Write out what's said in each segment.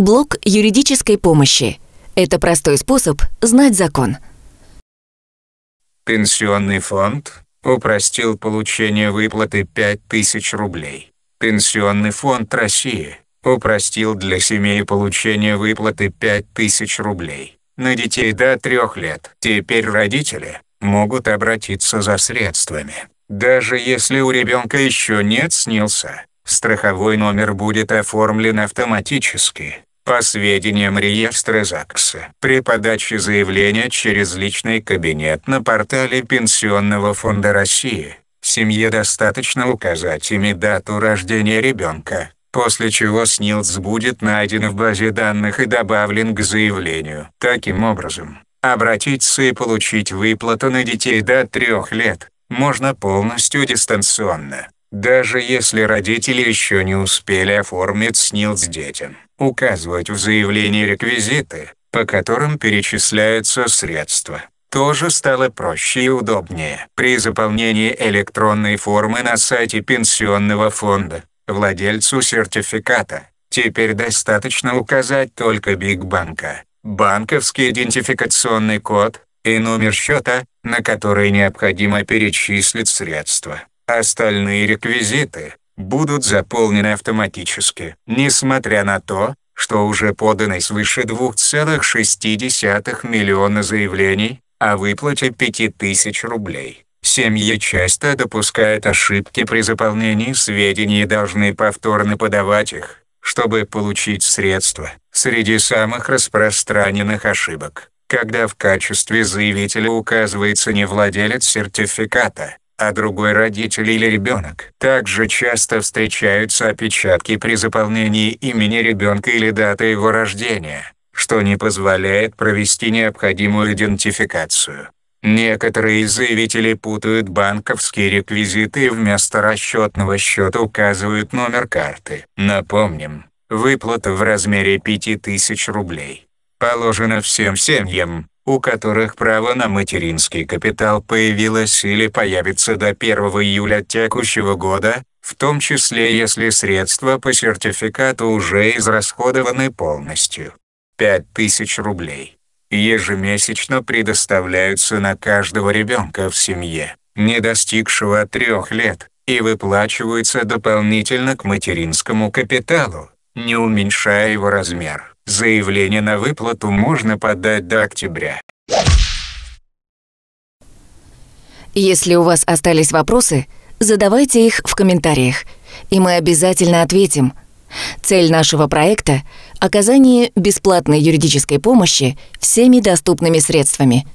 Блок юридической помощи. Это простой способ знать закон. Пенсионный фонд упростил получение выплаты 5000 рублей. Пенсионный фонд России упростил для семей получение выплаты 5000 рублей. На детей до трех лет. Теперь родители могут обратиться за средствами. Даже если у ребенка еще нет снился, страховой номер будет оформлен автоматически. По сведениям реестра ЗАГСа, при подаче заявления через личный кабинет на портале Пенсионного фонда России, семье достаточно указать ими дату рождения ребенка, после чего СНИЛС будет найден в базе данных и добавлен к заявлению. Таким образом, обратиться и получить выплату на детей до трех лет можно полностью дистанционно, даже если родители еще не успели оформить СНИЛС детям указывать в заявлении реквизиты, по которым перечисляются средства. Тоже стало проще и удобнее. При заполнении электронной формы на сайте пенсионного фонда владельцу сертификата теперь достаточно указать только биг банка, банковский идентификационный код и номер счета, на который необходимо перечислить средства. Остальные реквизиты будут заполнены автоматически, несмотря на то, что уже подано свыше 2,6 миллиона заявлений о выплате 5000 рублей. Семьи часто допускают ошибки при заполнении сведений и должны повторно подавать их, чтобы получить средства. Среди самых распространенных ошибок, когда в качестве заявителя указывается не владелец сертификата, а другой родитель или ребенок. Также часто встречаются опечатки при заполнении имени ребенка или даты его рождения, что не позволяет провести необходимую идентификацию. Некоторые заявители путают банковские реквизиты и вместо расчетного счета указывают номер карты. Напомним, выплата в размере 5000 рублей положена всем семьям, у которых право на материнский капитал появилось или появится до 1 июля текущего года, в том числе если средства по сертификату уже израсходованы полностью. 5000 рублей ежемесячно предоставляются на каждого ребенка в семье, не достигшего трех лет, и выплачиваются дополнительно к материнскому капиталу, не уменьшая его размер. Заявление на выплату можно подать до октября. Если у вас остались вопросы, задавайте их в комментариях, и мы обязательно ответим. Цель нашего проекта – оказание бесплатной юридической помощи всеми доступными средствами.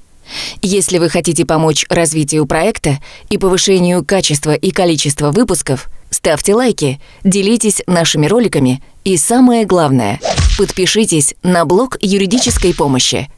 Если вы хотите помочь развитию проекта и повышению качества и количества выпусков, ставьте лайки, делитесь нашими роликами – и самое главное, подпишитесь на блог юридической помощи.